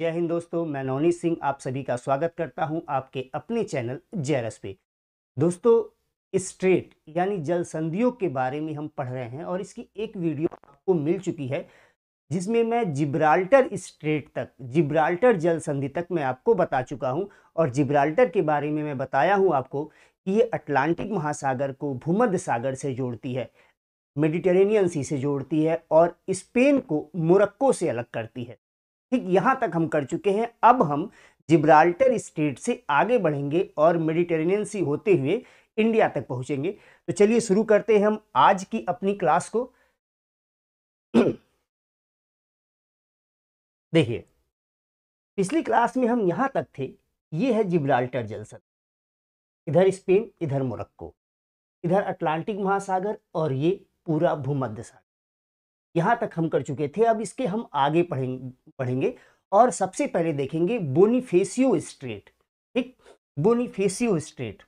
जय हिंद दोस्तों मैं नौनी सिंह आप सभी का स्वागत करता हूं आपके अपने चैनल जेरस पे दोस्तों स्ट्रेट यानी जल संधियों के बारे में हम पढ़ रहे हैं और इसकी एक वीडियो आपको मिल चुकी है जिसमें मैं जिब्राल्टर स्ट्रेट तक जिब्राल्टर जल संधि तक मैं आपको बता चुका हूं और जिब्राल्टर के बारे में मैं बताया हूँ आपको कि ये अटलांटिक महासागर को भूमध्य सागर से जोड़ती है मेडिटेरेनियन सी से जोड़ती है और स्पेन को मोरक्को से अलग करती है ठीक यहाँ तक हम कर चुके हैं अब हम जिब्राल्टर स्टेट से आगे बढ़ेंगे और मेडिटेरेनियन सी होते हुए इंडिया तक पहुँचेंगे तो चलिए शुरू करते हैं हम आज की अपनी क्लास को देखिए पिछली क्लास में हम यहाँ तक थे ये है जिब्राल्टर जलसर इधर स्पेन इधर मोरक्को इधर अटलांटिक महासागर और ये पूरा भूमध्य सागर यहाँ तक हम कर चुके थे अब इसके हम आगे पढ़ेंगे पढ़ेंगे और सबसे पहले देखेंगे बोनीफेसियो स्ट्रेट ठीक बोनीफेसियो स्ट्रेट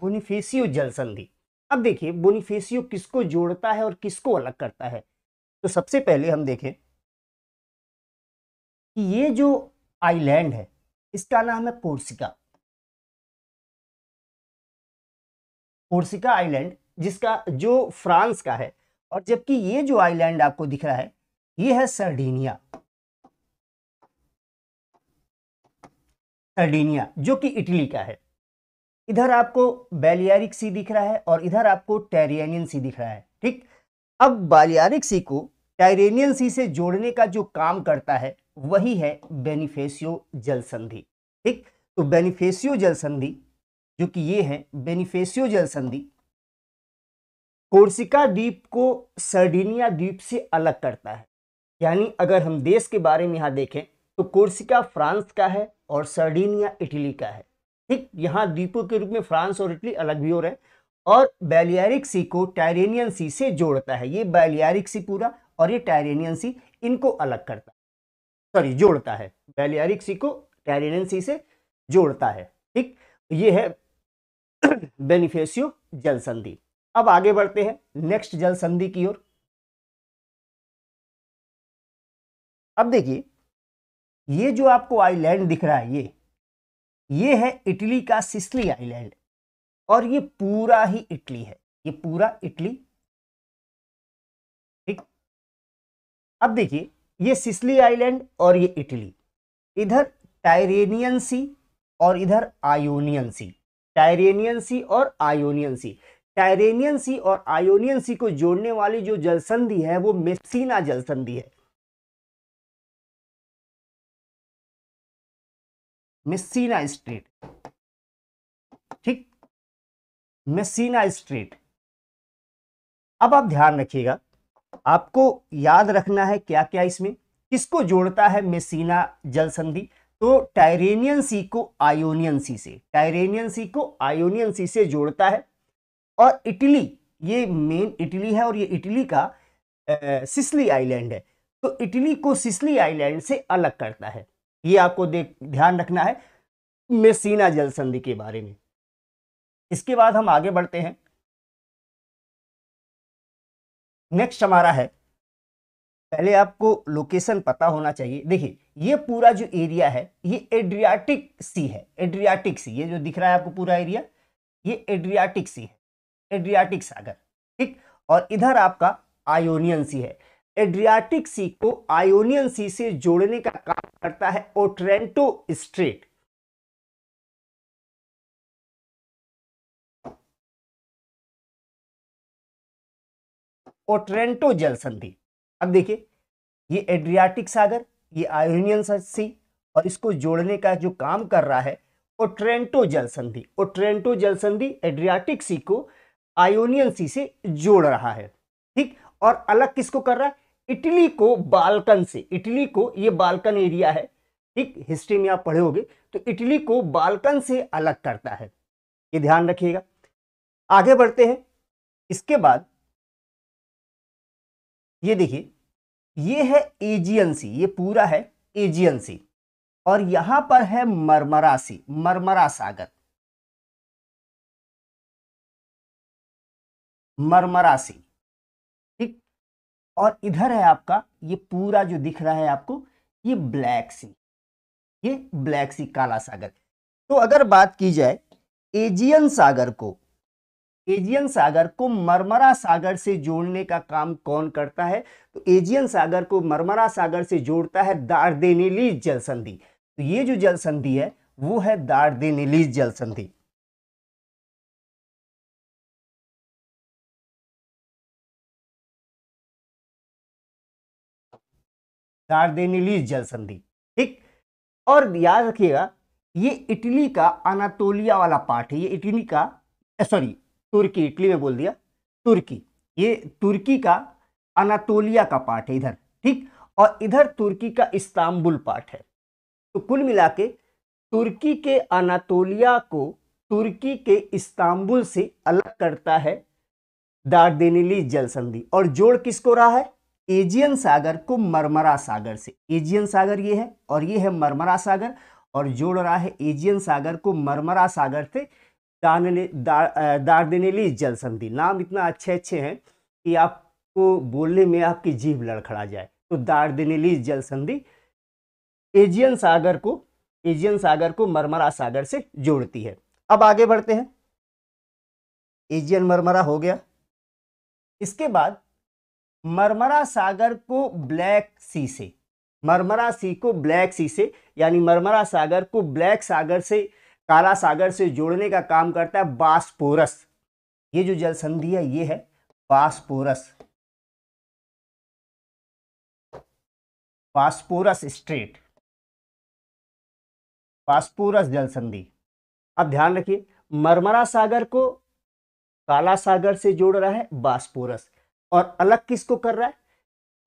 बोनीफेसियो जल संधि अब देखिए बोनीफेसियो किसको जोड़ता है और किसको अलग करता है तो सबसे पहले हम देखें कि ये जो आइलैंड है इसका नाम है पोर्सिका पोर्सिका आइलैंड जिसका जो फ्रांस का है और जबकि ये जो आइलैंड आपको दिख रहा है ये है सर्डीनिया सर्डीनिया जो कि इटली का है इधर आपको बैलियारिक सी दिख रहा है और इधर आपको टेरियनियन सी दिख रहा है ठीक अब बालियारिक सी को टेरेनियन सी से जोड़ने का जो काम करता है वही है बेनिफेसियो जल संधि ठीक तो बेनिफेसियो जल संधि जो कि ये है बेनिफेसियो जल संधि कोर्सिका द्वीप को सर्डिनिया द्वीप से अलग करता है यानी अगर हम देश के बारे में यहां देखें तो कोर्सिका फ्रांस का है और सर्डिनिया इटली का है ठीक यहां द्वीपों के रूप में फ्रांस और इटली अलग भी हो रहे हैं और बैलियारिक सी को टायरेनियन सी से जोड़ता है ये बैलियारिक सी पूरा और ये टायरेनियन सी इनको अलग करता है सॉरी जोड़ता है बैलियारिक सी को टेरियन सी से जोड़ता है ठीक ये है बेनिफेसियो जल संधि अब आगे बढ़ते हैं नेक्स्ट जल संधि की ओर अब देखिए ये जो आपको आइलैंड दिख रहा है ये ये है इटली का सिसली आइलैंड और ये पूरा ही इटली है ये पूरा इटली ठीक अब देखिए ये सिसली आइलैंड और ये इटली इधर टायरेनियन सी और इधर आयोनियन सी टायरेनियन सी और आयोनियन सी टायरेनियन सी और आयोनियन सी को जोड़ने वाली जो जलसंधि है वो मेसिना जलसंधि है मेसिना स्ट्रीट ठीक मेसिना स्ट्रीट अब आप ध्यान रखिएगा आपको याद रखना है क्या क्या इसमें किसको जोड़ता है मेसिना जल संधि तो टायरेनियन सी को आयोनियन सी से टायरेनियन सी को आयोनियन सी से जोड़ता है और इटली ये मेन इटली है और ये इटली का सिसली आइलैंड है तो इटली को सिसली आइलैंड से अलग करता है ये आपको देख ध्यान रखना है मेसिना जल संधि के बारे में इसके बाद हम आगे बढ़ते हैं नेक्स्ट हमारा है पहले आपको लोकेशन पता होना चाहिए देखिए ये पूरा जो एरिया है ये एड्रियाटिक सी है एड्रियाटिक सी ये जो दिख रहा है आपको पूरा एरिया ये एड्रियाटिक सी है एड्रियाटिक सागर ठीक और इधर आपका आयोनियन सी है एड्रियाटिक सी को आयोनियन सी से जोड़ने का काम करता है ओट्रेंटो स्ट्रेट और ट्रेंटो जल संधि अब देखिए ये एड्रियाटिक सागर ये आयोनियन सी और इसको जोड़ने का जो काम कर रहा है वो ट्रेंटो जल संधि और ट्रेंटो जल संधि एड्रियाटिक सी को आयोनियन सी से जोड़ रहा है ठीक और अलग किसको कर रहा है इटली को बालकन से इटली को ये बालकन एरिया है ठीक हिस्ट्री में आप पढ़े होगे तो इटली को बालकन से अलग करता है ये ध्यान रखिएगा आगे बढ़ते हैं इसके बाद ये देखिए ये है एजियनसी ये पूरा है एजियनसी और यहां पर है मरमरासी मरमरा सागर मरमरा सी ठीक और इधर है आपका ये पूरा जो दिख रहा है आपको ये ब्लैक सी ये ब्लैक सी काला सागर तो अगर बात की जाए एजियन सागर को एजियन सागर को मरमरा सागर से जोड़ने का काम कौन करता है तो एजियन सागर को मरमरा सागर से जोड़ता है दार्देनेली जल संधि तो ये जो जल संधि है वो है दार्देनेली जल संधि दार्देनेली जल संधि ठीक और याद रखिएगा ये इटली का अनातोलिया वाला पार्ट है ये इटली का सॉरी तुर्की इटली में बोल दिया तुर्की ये तुर्की का अनातोलिया का पार्ट है इधर ठीक और इधर तुर्की का इस्तांबुल पार्ट है तो कुल मिला के तुर्की के अनातोलिया को तुर्की के इस्तांबुल से अलग करता है दार्देनिली जल संधि और जोड़ किसको रहा है एजियन सागर को मरमरा सागर से एजियन सागर ये है और ये है मरमरा सागर और जोड़ रहा है एजियन सागर को मरमरा सागर से दार दार्दनेली जल संधि नाम इतना अच्छे अच्छे हैं कि आपको बोलने में आपकी जीभ लड़खड़ा जाए तो दार्दनेली जल संधि एजियन सागर को एजियन सागर को मरमरा सागर से जोड़ती है अब आगे बढ़ते हैं एजियन मरमरा हो गया इसके बाद मरमरा सागर को ब्लैक सी से मरमरा सी को ब्लैक सी से यानी मरमरा सागर को ब्लैक सागर से काला सागर से जोड़ने का काम करता है बास्पोरस ये जो जल संधि है ये है बास्पोरस बास्पोरस स्ट्रेट बास्पोरस जल संधि अब ध्यान रखिए मरमरा सागर को काला सागर से जोड़ रहा है बास्पोरस और अलग किसको कर रहा है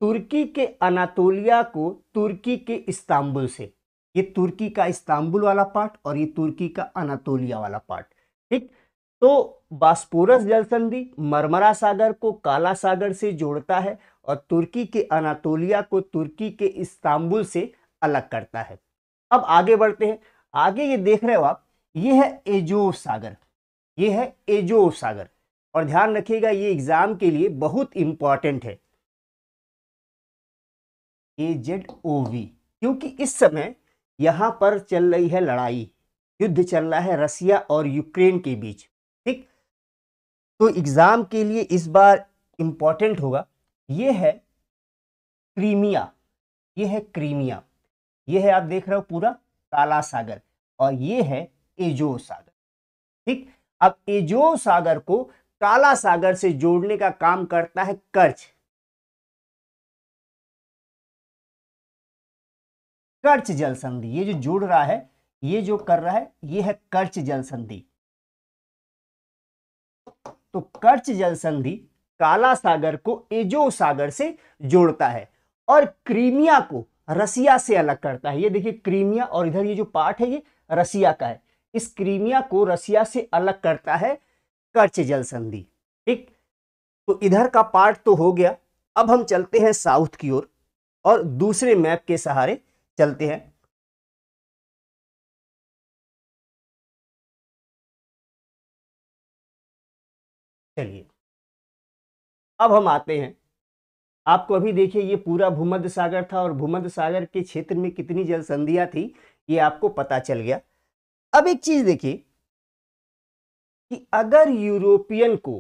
तुर्की के अनातोलिया को तुर्की के इस्तांबुल से ये तुर्की का इस्तांबुल वाला पार्ट और ये तुर्की का अनातोलिया वाला पार्ट ठीक तो बास्पोरस जलसंधि मरमरा सागर को काला सागर से जोड़ता है और तुर्की के अनातोलिया को तुर्की के इस्तांबुल से अलग करता है अब आगे बढ़ते हैं आगे ये देख रहे हो आप ये है एजो सागर ये है एजो सागर और ध्यान रखिएगा ये एग्जाम के लिए बहुत इंपॉर्टेंट है ए जेड ओ वी क्योंकि इस समय यहाँ पर चल रही है लड़ाई युद्ध चल रहा है रसिया और यूक्रेन के बीच ठीक तो एग्ज़ाम के लिए इस बार इम्पॉर्टेंट होगा ये है क्रीमिया ये है क्रीमिया ये है आप देख रहे हो पूरा काला सागर और ये है एजो सागर ठीक अब एजो सागर को काला सागर से जोड़ने का काम करता है कर्च कर्च जल संधि ये जो जुड़ रहा है ये जो कर रहा है ये है कर्च जल संधि तो कर्च जल संधि काला सागर को एजो सागर से जोड़ता है और क्रीमिया को रसिया से अलग करता है ये देखिए क्रीमिया और इधर ये जो पार्ट है ये रसिया का है इस क्रीमिया को रसिया से अलग करता है कर्च जल संधि ठीक तो इधर का पार्ट तो हो गया अब हम चलते हैं साउथ की ओर और, और दूसरे मैप के सहारे चलते हैं चलिए अब हम आते हैं आपको अभी देखिए ये पूरा भूमध्य सागर था और भूमध्य सागर के क्षेत्र में कितनी जल संधियां थी ये आपको पता चल गया अब एक चीज देखिए कि अगर यूरोपियन को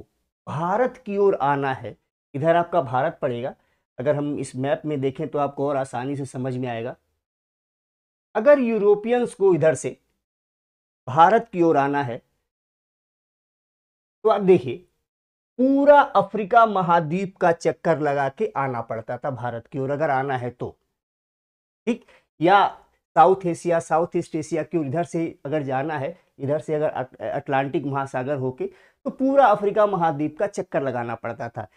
भारत की ओर आना है इधर आपका भारत पड़ेगा अगर हम इस मैप में देखें तो आपको और आसानी से समझ में आएगा अगर यूरोपियंस को इधर से भारत की ओर आना है तो आप देखिए पूरा अफ्रीका महाद्वीप का चक्कर लगा के आना पड़ता था भारत की ओर अगर आना है तो ठीक या South Asia South East Asia की ओर इधर से अगर जाना है इधर से अगर अटलांटिक महासागर होके तो पूरा अफ्रीका महाद्वीप का चक्कर लगाना पड़ता था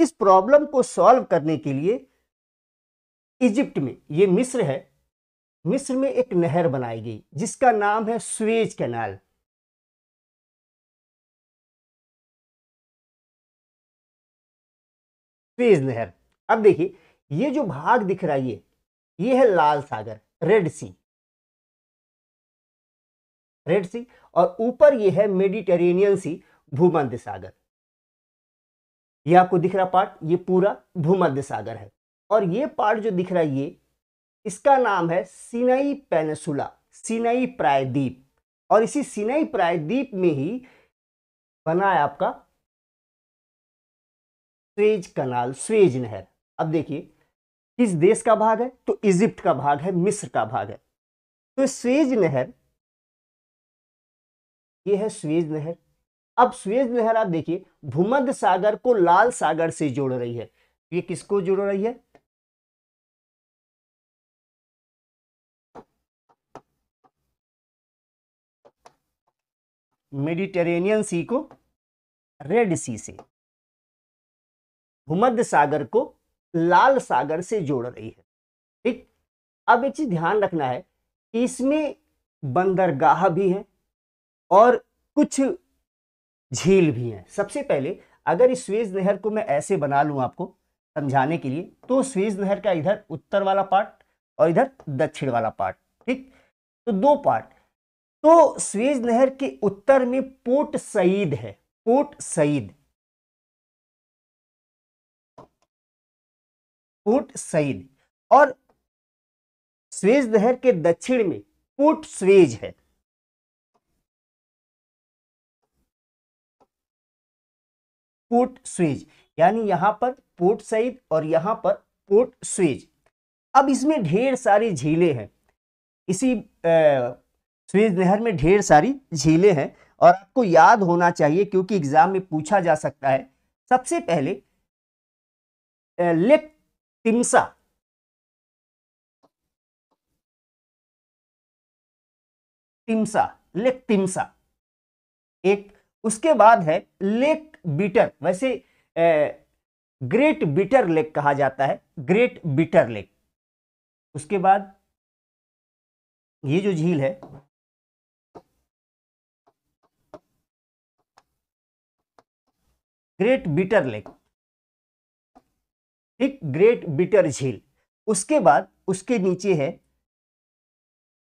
इस प्रॉब्लम को सॉल्व करने के लिए इजिप्ट में ये मिस्र है मिस्र में एक नहर बनाई गई जिसका नाम है स्वेज कैनाल स्वेज नहर अब देखिए ये जो भाग दिख रहा है ये ये है लाल सागर रेड सी रेड सी और ऊपर ये है मेडिटेरेनियन सी भूमध्य सागर ये आपको दिख रहा पार्ट ये पूरा भूमध्य सागर है और ये पार्ट जो दिख रहा है ये इसका नाम है सिनई पेनसुला सिनई प्रायद्वीप और इसी सिनई प्रायद्वीप में ही बना है आपका स्वेज कनाल स्वेज नहर अब देखिए किस देश का भाग है तो इजिप्ट का भाग है मिस्र का भाग है तो स्वेज नहर ये है स्वेज नहर अब स्वेज नहर आप देखिए भूमध्य सागर को लाल सागर से जोड़ रही है ये किसको जोड़ रही है मेडिटेरेनियन सी को रेड सी से भूमध्य सागर को लाल सागर से जोड़ रही है ठीक अब एक चीज ध्यान रखना है इसमें बंदरगाह भी है और कुछ झील भी है सबसे पहले अगर इस स्वेज नहर को मैं ऐसे बना लूं आपको समझाने के लिए तो स्वेज नहर का इधर उत्तर वाला पार्ट और इधर दक्षिण वाला पार्ट ठीक तो दो पार्ट तो स्वेज नहर के उत्तर में पोर्ट सईद है पोर्ट सईद पोर्ट सईद और स्वेज नहर के दक्षिण में पोर्ट स्वेज है पोर्ट स्वेज यानी यहां पर पोर्ट सईद और यहां पर पोर्ट स्वेज अब इसमें ढेर सारी झीलें हैं इसी स्वेज बिहार में ढेर सारी झीलें हैं और आपको याद होना चाहिए क्योंकि एग्जाम में पूछा जा सकता है सबसे पहले लेक तिमसा तिमसा लेक तिमसा एक उसके बाद है लेक बीटर वैसे ग्रेट बीटर लेक कहा जाता है ग्रेट बीटर लेक उसके बाद ये जो झील है ग्रेट बीटर लेक ठीक ग्रेट बिटर झील उसके बाद उसके नीचे है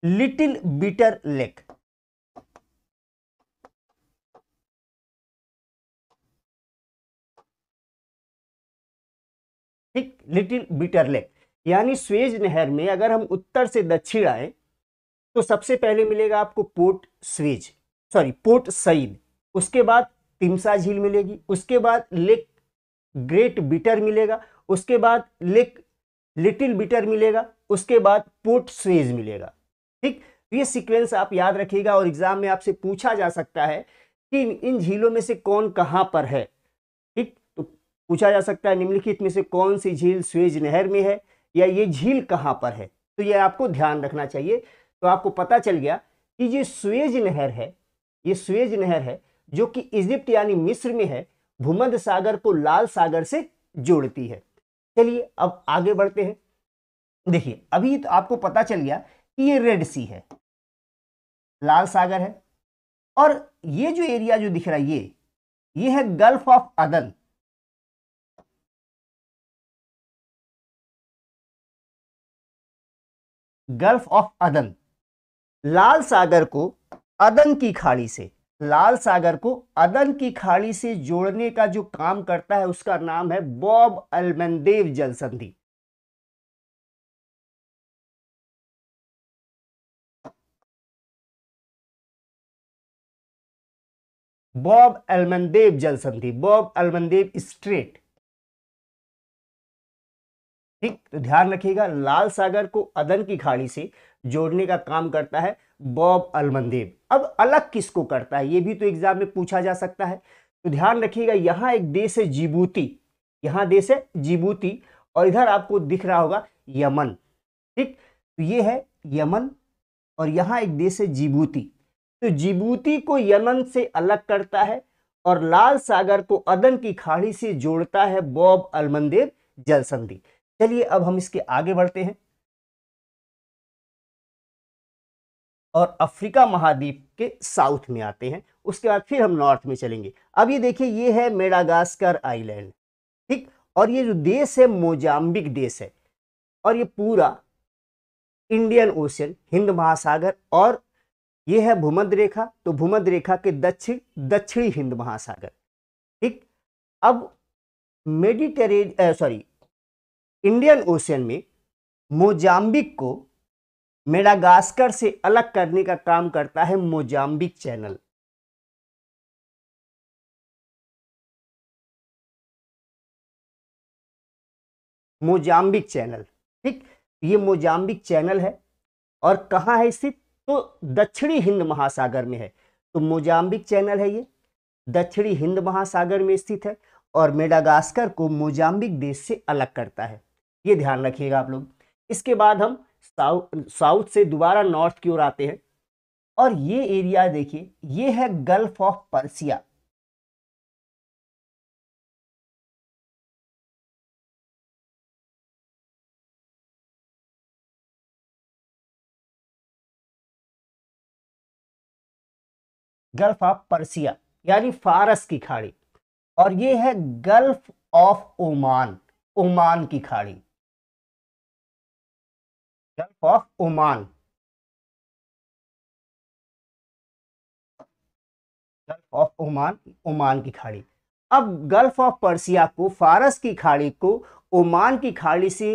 लिटिल बीटर लेक ठीक लिटिल बीटर लेक यानी स्वेज नहर में अगर हम उत्तर से दक्षिण आए तो सबसे पहले मिलेगा आपको Port Suez sorry Port Said उसके बाद तिमसा झील मिलेगी उसके बाद लेक ग्रेट बिटर मिलेगा उसके बाद लेक लिटिल बिटर मिलेगा उसके बाद पोर्ट स्वेज मिलेगा ठीक ये सीक्वेंस आप याद रखिएगा और एग्जाम में आपसे पूछा जा सकता है कि इन झीलों में से कौन कहाँ पर है ठीक तो पूछा जा सकता है निम्नलिखित में से कौन सी झील स्वेज नहर में है या ये झील कहाँ पर है तो ये आपको ध्यान रखना चाहिए तो आपको पता चल गया कि ये स्वेज नहर है ये स्वेज नहर है जो कि इजिप्ट यानी मिस्र में है भूमध्य सागर को लाल सागर से जोड़ती है चलिए अब आगे बढ़ते हैं देखिए अभी तो आपको पता चल गया कि ये रेड सी है लाल सागर है और ये जो एरिया जो दिख रहा है ये ये है Gulf of Aden Gulf of Aden लाल सागर को अदन की खाड़ी से लाल सागर को अदन की खाड़ी से जोड़ने का जो काम करता है उसका नाम है बॉब अलमनदेव जलसंधि बॉब अलमनदेव जलसंधि बॉब अलमनदेव स्ट्रेट ठीक तो ध्यान रखिएगा लाल सागर को अदन की खाड़ी से जोड़ने का काम करता है बॉब अलमंदेव अब अलग किसको करता है ये भी तो एग्जाम में पूछा जा सकता है तो ध्यान रखिएगा यहाँ एक देश है जिबूती यहाँ देश है जिबूती और इधर आपको दिख रहा होगा यमन ठीक तो ये है यमन और यहाँ एक देश है जिबूती तो जिबूती को यमन से अलग करता है और लाल सागर को अदन की खाड़ी से जोड़ता है बॉब अलमंदेव जल संधि चलिए अब हम इसके आगे बढ़ते हैं और अफ्रीका महाद्वीप के साउथ में आते हैं उसके बाद फिर हम नॉर्थ में चलेंगे अब ये देखिए ये है मेडागास्कर आइलैंड ठीक और ये जो देश है मोजाम्बिक देश है और ये पूरा इंडियन ओशियन हिंद महासागर और ये है भूमध्य रेखा तो भूमध्य रेखा के दक्षिण दक्षिणी हिंद महासागर ठीक अब मेडिटेरे सॉरी इंडियन ओशियन में मोजाम्बिक को मेडागास्कर से अलग करने का काम करता है मोजाम्बिक चैनल मोजाम्बिक चैनल ठीक ये मोजाम्बिक चैनल है और कहाँ है स्थित तो दक्षिणी हिंद महासागर में है तो मोजाम्बिक चैनल है ये दक्षिणी हिंद महासागर में स्थित है और मेडागास्कर को मोजाम्बिक देश से अलग करता है ये ध्यान रखिएगा आप लोग इसके बाद हम साउथ साउथ से दोबारा नॉर्थ की ओर आते हैं और ये एरिया देखिए ये है Gulf of Persia Gulf of Persia यानी फारस की खाड़ी और ये है गल्फ ऑफ ओमान ओमान की खाड़ी of Oman Gulf of Oman Oman की खाड़ी अब गल्फ ऑफ पर्सिया को फारस की खाड़ी को ओमान की खाड़ी से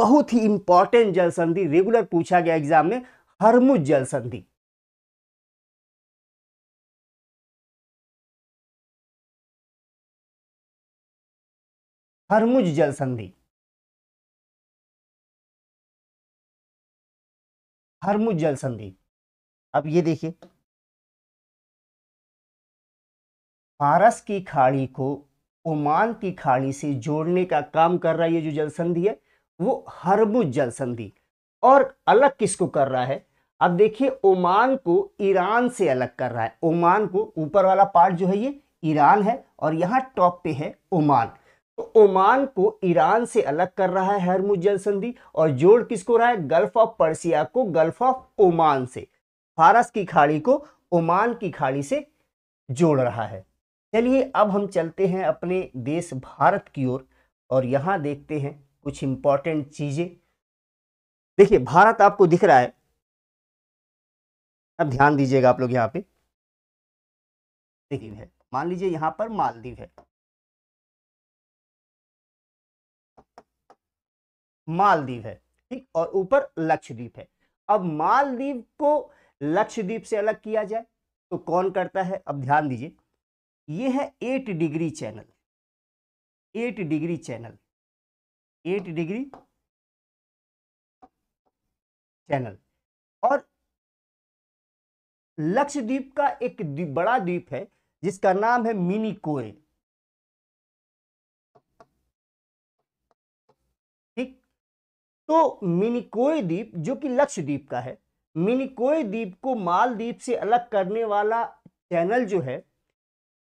बहुत ही इंपॉर्टेंट जल संधि रेगुलर पूछा गया एग्जाम में हरमुज जल संधि हरमुज जल संधि हरमुज जल संधि अब ये देखिए फारस की खाड़ी को ओमान की खाड़ी से जोड़ने का काम कर रहा है ये जो जल संधि है वो हरमुज जल संधि और अलग किसको कर रहा है अब देखिए ओमान को ईरान से अलग कर रहा है ओमान को ऊपर वाला पार्ट जो है ये ईरान है और यहाँ टॉप पे है ओमान तो ओमान को ईरान से अलग कर रहा है हरमुज जल संधि और जोड़ किसको रहा है गल्फ ऑफ पर्सिया को गल्फ ऑफ ओमान से फारस की खाड़ी को ओमान की खाड़ी से जोड़ रहा है चलिए अब हम चलते हैं अपने देश भारत की ओर और, यहां देखते हैं कुछ इंपॉर्टेंट चीज़ें देखिए भारत आपको दिख रहा है अब ध्यान दीजिएगा आप लोग यहाँ पे देखिए मान लीजिए यहाँ पर मालदीव है मालदीव है ठीक और ऊपर लक्षद्वीप है अब मालदीव को लक्षद्वीप से अलग किया जाए तो कौन करता है अब ध्यान दीजिए यह है eight degree channel eight degree channel eight degree channel और लक्षद्वीप का एक द्वीप बड़ा द्वीप है जिसका नाम है मिनी कोए तो मिनिकोय द्वीप जो कि लक्षद्वीप का है मिनिकोय द्वीप को मालदीप से अलग करने वाला चैनल जो है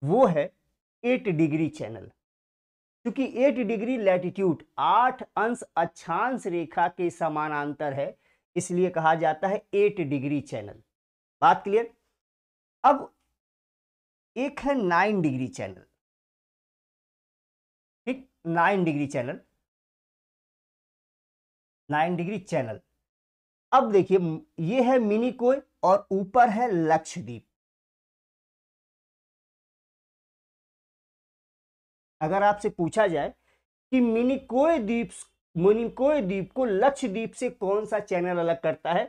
वो है एट डिग्री चैनल क्योंकि एट डिग्री लैटिट्यूड आठ अंश अक्षांश रेखा के समानांतर है इसलिए कहा जाता है एट डिग्री चैनल बात क्लियर अब एक है नाइन डिग्री चैनल ठीक nine degree channel nine degree channel अब देखिए ये है मिनी कोय और ऊपर है लक्षद्वीप अगर आपसे पूछा जाए कि मिनी कोय द्वीप मिनिकोय द्वीप को लक्षद्वीप से कौन सा चैनल अलग करता है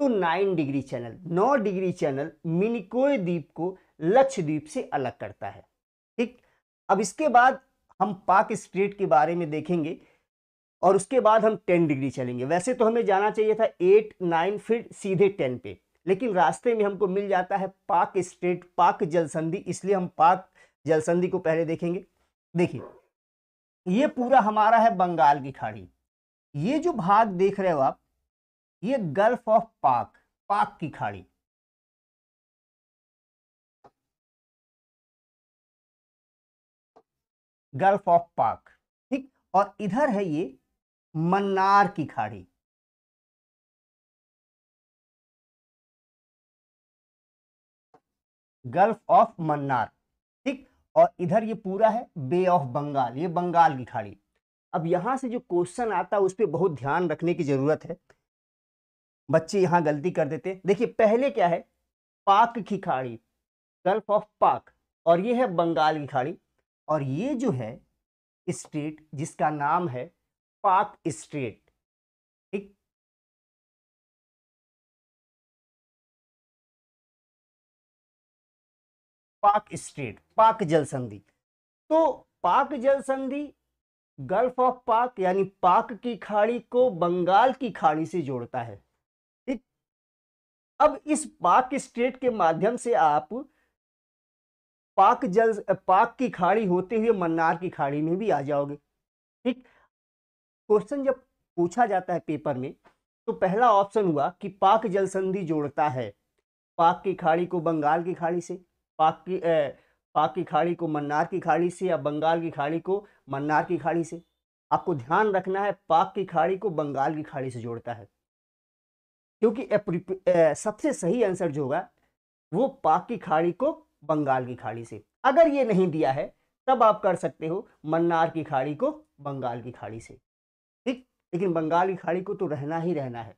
तो नाइन डिग्री चैनल नौ डिग्री चैनल मिनी कोय द्वीप को लक्षद्वीप से अलग करता है ठीक अब इसके बाद हम पाक स्ट्रेट के बारे में देखेंगे और उसके बाद हम टेन डिग्री चलेंगे वैसे तो हमें जाना चाहिए था एट नाइन फिर सीधे टेन पे लेकिन रास्ते में हमको मिल जाता है पाक स्ट्रेट पाक जलसंधि इसलिए हम पाक जलसंधि को पहले देखेंगे देखिए ये पूरा हमारा है बंगाल की खाड़ी ये जो भाग देख रहे हो आप ये गल्फ ऑफ पाक पाक की खाड़ी गल्फ ऑफ पाक ठीक और इधर है ये मन्नार की खाड़ी गल्फ ऑफ मन्नार ठीक और इधर ये पूरा है बे ऑफ बंगाल ये बंगाल की खाड़ी अब यहां से जो क्वेश्चन आता है उस पर बहुत ध्यान रखने की ज़रूरत है बच्चे यहां गलती कर देते देखिए पहले क्या है पाक की खाड़ी गल्फ ऑफ पाक और ये है बंगाल की खाड़ी और ये जो है स्टेट जिसका नाम है पाथ स्ट्रेट ठीक पाक स्ट्रेट पाक जल संधि तो पाक जल संधि गल्फ ऑफ पाक यानी पाक की खाड़ी को बंगाल की खाड़ी से जोड़ता है ठीक अब इस पाक स्ट्रेट के माध्यम से आप पाक जल पाक की खाड़ी होते हुए मन्नार की खाड़ी में भी आ जाओगे ठीक क्वेश्चन जब पूछा जाता है पेपर में तो पहला ऑप्शन हुआ कि पाक जल संधि जोड़ता है पाक की खाड़ी को बंगाल की खाड़ी से पाक की ए, पाक की खाड़ी को मन्नार की खाड़ी से या बंगाल की खाड़ी को मन्नार की खाड़ी से आपको ध्यान रखना है पाक की खाड़ी को बंगाल की खाड़ी से जोड़ता है क्योंकि सबसे सही आंसर जो होगा वो पाक की खाड़ी को बंगाल की खाड़ी से अगर ये नहीं दिया है तब आप कर सकते हो मन्नार की खाड़ी को बंगाल की खाड़ी से ठीक लेकिन बंगाल की खाड़ी को तो रहना ही रहना है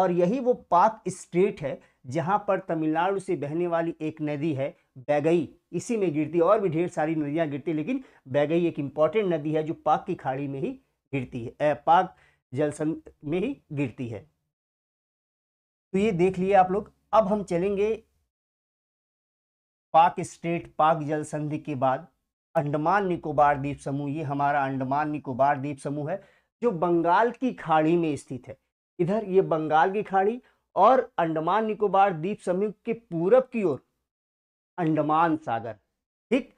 और यही वो पाक स्टेट है जहाँ पर तमिलनाडु से बहने वाली एक नदी है बैगई इसी में गिरती और भी ढेर सारी नदियाँ गिरती लेकिन बैगई एक इम्पॉर्टेंट नदी है जो पाक की खाड़ी में ही गिरती है पाक जलसन में ही गिरती है तो ये देख लिए आप लोग अब हम चलेंगे पाक स्टेट पाक जल संधि के बाद अंडमान निकोबार द्वीप समूह ये हमारा अंडमान निकोबार द्वीप समूह है जो बंगाल की खाड़ी में स्थित है इधर ये बंगाल की खाड़ी और अंडमान निकोबार द्वीप समूह के पूरब की ओर अंडमान सागर ठीक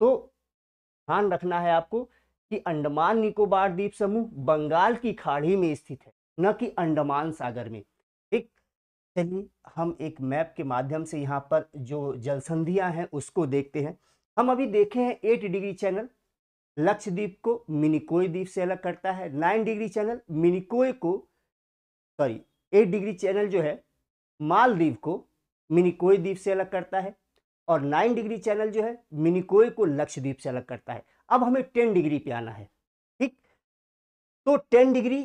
तो ध्यान रखना है आपको कि अंडमान निकोबार द्वीप समूह बंगाल की खाड़ी में स्थित है न कि अंडमान सागर में एक चलिए हम एक मैप के माध्यम से यहाँ पर जो जलसंधियाँ हैं उसको देखते हैं हम अभी देखे हैं एट डिग्री चैनल लक्षद्वीप को मिनिकोय द्वीप से अलग करता है नाइन डिग्री चैनल मिनिकोय को सॉरी एट डिग्री चैनल जो है मालदीव को मिनिकोय द्वीप से अलग करता है और नाइन डिग्री चैनल जो है मिनिकोय को लक्षद्वीप से अलग करता है अब हमें टेन डिग्री पे आना है ठीक तो टेन डिग्री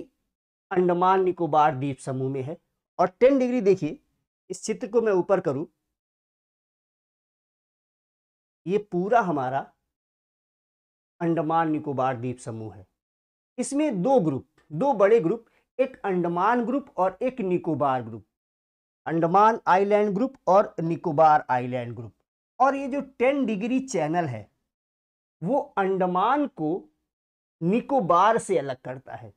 अंडमान निकोबार द्वीप समूह में है और टेन डिग्री देखिए इस चित्र को मैं ऊपर करूं ये पूरा हमारा अंडमान निकोबार द्वीप समूह है इसमें दो ग्रुप दो बड़े ग्रुप एक अंडमान ग्रुप और एक Nicobar group Andaman island group और निकोबार आइलैंड ग्रुप और ये जो टेन डिग्री चैनल है वो अंडमान को निकोबार से अलग करता है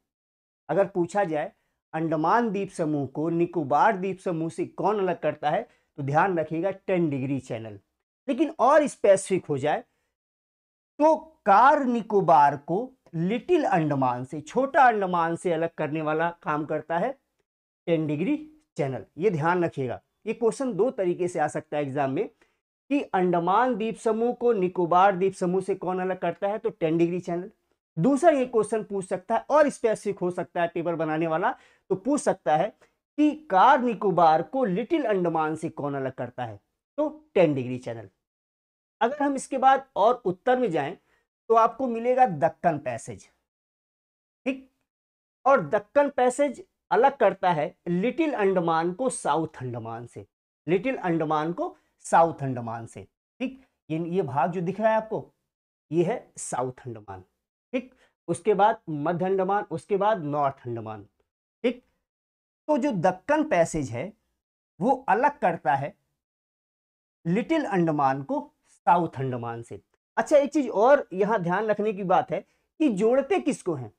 अगर पूछा जाए अंडमान द्वीप समूह को निकोबार द्वीप समूह से कौन अलग करता है तो ध्यान रखिएगा टेन डिग्री चैनल लेकिन और स्पेसिफिक हो जाए तो कार निकोबार को लिटिल अंडमान से छोटा अंडमान से अलग करने वाला काम करता है टेन डिग्री चैनल ये ध्यान रखिएगा ये क्वेश्चन दो तरीके से आ सकता है एग्जाम में कि अंडमान द्वीप समूह को निकोबार द्वीप समूह से कौन अलग करता है तो टेन डिग्री चैनल दूसरा ये क्वेश्चन पूछ सकता है और स्पेसिफिक हो सकता है पेपर बनाने वाला तो पूछ सकता है कि कार निकोबार को लिटिल अंडमान से कौन अलग करता है तो टेन डिग्री चैनल अगर हम इसके बाद और उत्तर में जाएं तो आपको मिलेगा दक्कन पैसेज ठीक और दक्कन पैसेज अलग करता है लिटिल अंडमान को साउथ अंडमान से लिटिल अंडमान को साउथ अंडमान से ठीक ये ये भाग जो दिख रहा है आपको ये है साउथ अंडमान ठीक उसके बाद मध्य अंडमान उसके बाद नॉर्थ अंडमान ठीक तो जो दक्कन पैसेज है वो अलग करता है लिटिल अंडमान को साउथ अंडमान से अच्छा एक चीज और यहां ध्यान रखने की बात है कि जोड़ते किसको हैं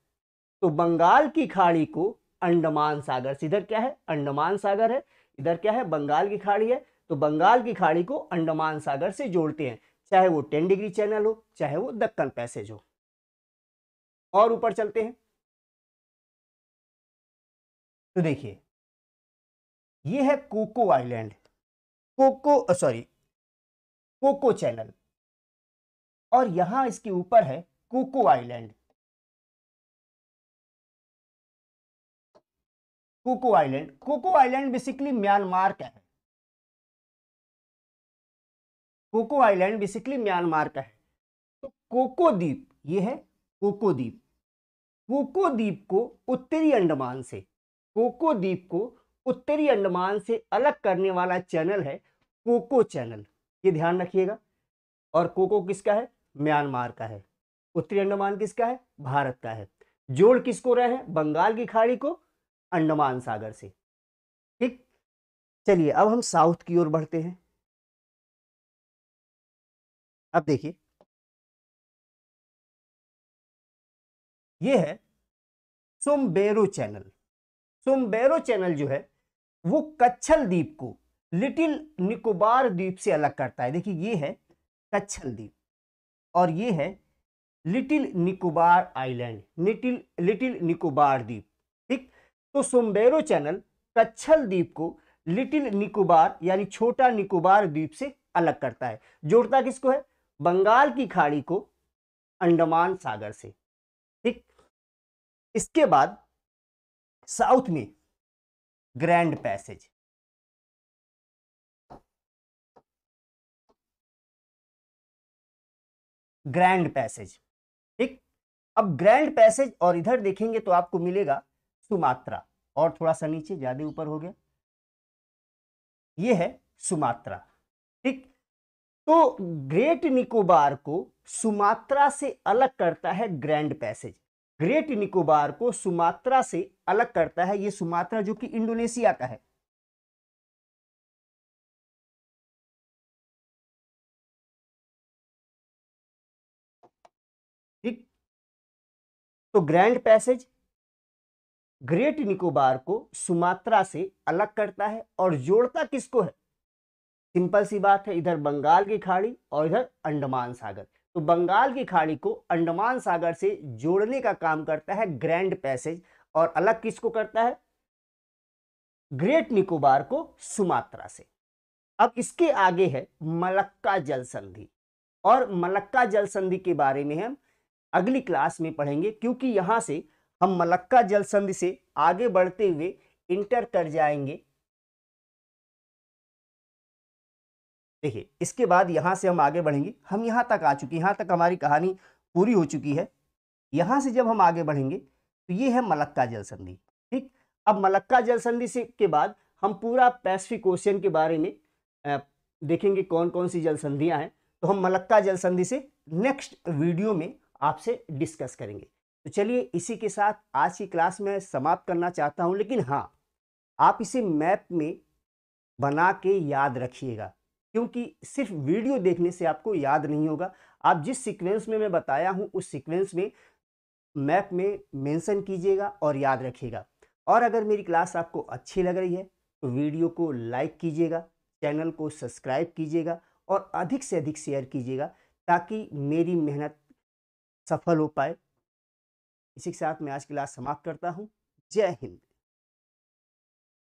तो बंगाल की खाड़ी को अंडमान सागर से इधर क्या है अंडमान सागर है इधर क्या है बंगाल की खाड़ी है तो बंगाल की खाड़ी को अंडमान सागर से जोड़ते हैं चाहे वो टेन डिग्री चैनल हो चाहे वो दक्कन पैसेज हो और ऊपर चलते हैं तो देखिए ये है Coco island Coco sorry Coco channel और यहां इसके ऊपर है Coco island Coco island Coco island basically Myanmar का है कोको आइलैंड बेसिकली म्यांमार का है तो कोको द्वीप ये है कोको द्वीप कोको द्वीप को उत्तरी अंडमान से कोको द्वीप को उत्तरी अंडमान से अलग करने वाला चैनल है कोको चैनल ये ध्यान रखिएगा और कोको किसका है म्यांमार का है उत्तरी अंडमान किसका है भारत का है जोड़ किसको रहे हैं बंगाल की खाड़ी को अंडमान सागर से ठीक चलिए अब हम साउथ की ओर बढ़ते हैं अब देखिए यह है सुमबेरो चैनल सुमबेरो चैनल जो है वो कच्छल द्वीप को लिटिल निकोबार द्वीप से अलग करता है देखिए ये है कच्छल द्वीप और ये है Little Nicobar island Little Little Nicobar द्वीप ठीक तो सुम्बेरो चैनल कच्छल द्वीप को लिटिल निकोबार यानी छोटा निकोबार द्वीप से अलग करता है जोड़ता किसको है बंगाल की खाड़ी को अंडमान सागर से ठीक इसके बाद साउथ में ग्रैंड पैसेज ग्रैंड पैसेज ठीक अब ग्रैंड पैसेज और इधर देखेंगे तो आपको मिलेगा सुमात्रा और थोड़ा सा नीचे ज़्यादा ऊपर हो गया ये है सुमात्रा ठीक तो ग्रेट निकोबार को सुमात्रा से अलग करता है ग्रैंड पैसेज ग्रेट निकोबार को सुमात्रा से अलग करता है ये सुमात्रा जो कि इंडोनेशिया का है ठीक तो ग्रैंड पैसेज ग्रेट निकोबार को सुमात्रा से अलग करता है और जोड़ता किसको है सिंपल सी बात है इधर बंगाल की खाड़ी और इधर अंडमान सागर तो बंगाल की खाड़ी को अंडमान सागर से जोड़ने का काम करता है ग्रैंड पैसेज और अलग किसको करता है ग्रेट निकोबार को सुमात्रा से अब इसके आगे है मलक्का जल संधि और मलक्का जल संधि के बारे में हम अगली क्लास में पढ़ेंगे क्योंकि यहाँ से हम मलक्का जलसंधि से आगे बढ़ते हुए इंटर कर जाएंगे देखिए इसके बाद यहाँ से हम आगे बढ़ेंगे हम यहाँ तक आ चुके हैं यहाँ तक हमारी कहानी पूरी हो चुकी है यहाँ से जब हम आगे बढ़ेंगे तो ये है मलक्का जलसंधि ठीक अब मलक्का जलसंधि से के बाद हम पूरा पैसिफिक ओशियन के बारे में देखेंगे कौन कौन सी जलसंधियाँ हैं तो हम मलक्का जलसंधि से नेक्स्ट वीडियो में आपसे डिस्कस करेंगे तो चलिए इसी के साथ आज की क्लास में समाप्त करना चाहता हूँ लेकिन हाँ आप इसे मैप में बना के याद रखिएगा क्योंकि सिर्फ वीडियो देखने से आपको याद नहीं होगा आप जिस सीक्वेंस में मैं बताया हूँ उस सीक्वेंस में मैप में मेंशन कीजिएगा और याद रखिएगा और अगर मेरी क्लास आपको अच्छी लग रही है तो वीडियो को लाइक कीजिएगा चैनल को सब्सक्राइब कीजिएगा और अधिक से अधिक शेयर कीजिएगा ताकि मेरी मेहनत सफल हो पाए इसी के साथ मैं आज की क्लास समाप्त करता हूँ जय हिंद